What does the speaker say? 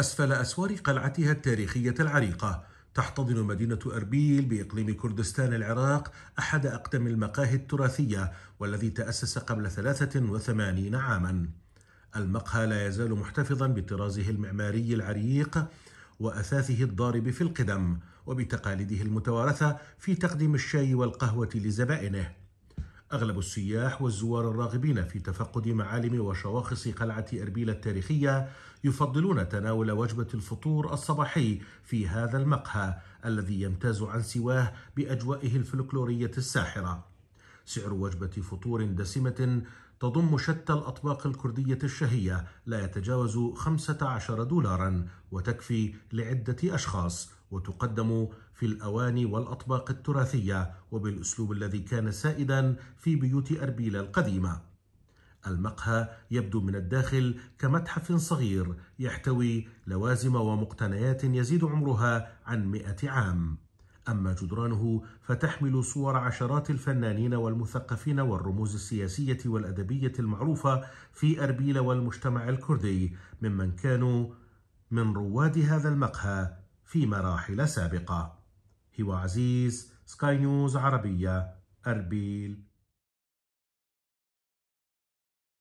أسفل أسوار قلعتها التاريخية العريقة تحتضن مدينة أربيل بإقليم كردستان العراق أحد أقدم المقاهي التراثية والذي تأسس قبل 83 عاماً المقهى لا يزال محتفظاً بطرازه المعماري العريق وأثاثه الضارب في القدم وبتقاليده المتوارثة في تقديم الشاي والقهوة لزبائنه أغلب السياح والزوار الراغبين في تفقد معالم وشواخص قلعة أربيل التاريخية يفضلون تناول وجبة الفطور الصباحي في هذا المقهى الذي يمتاز عن سواه بأجوائه الفلكلورية الساحرة. سعر وجبة فطور دسمة تضم شتى الأطباق الكردية الشهية لا يتجاوز 15 دولاراً وتكفي لعدة أشخاص وتقدم في الأواني والأطباق التراثية وبالأسلوب الذي كان سائدا في بيوت أربيل القديمة المقهى يبدو من الداخل كمتحف صغير يحتوي لوازم ومقتنيات يزيد عمرها عن مئة عام أما جدرانه فتحمل صور عشرات الفنانين والمثقفين والرموز السياسية والأدبية المعروفة في أربيل والمجتمع الكردي ممن كانوا من رواد هذا المقهى في مراحل سابقة هو عزيز سكاي نيوز عربية أربيل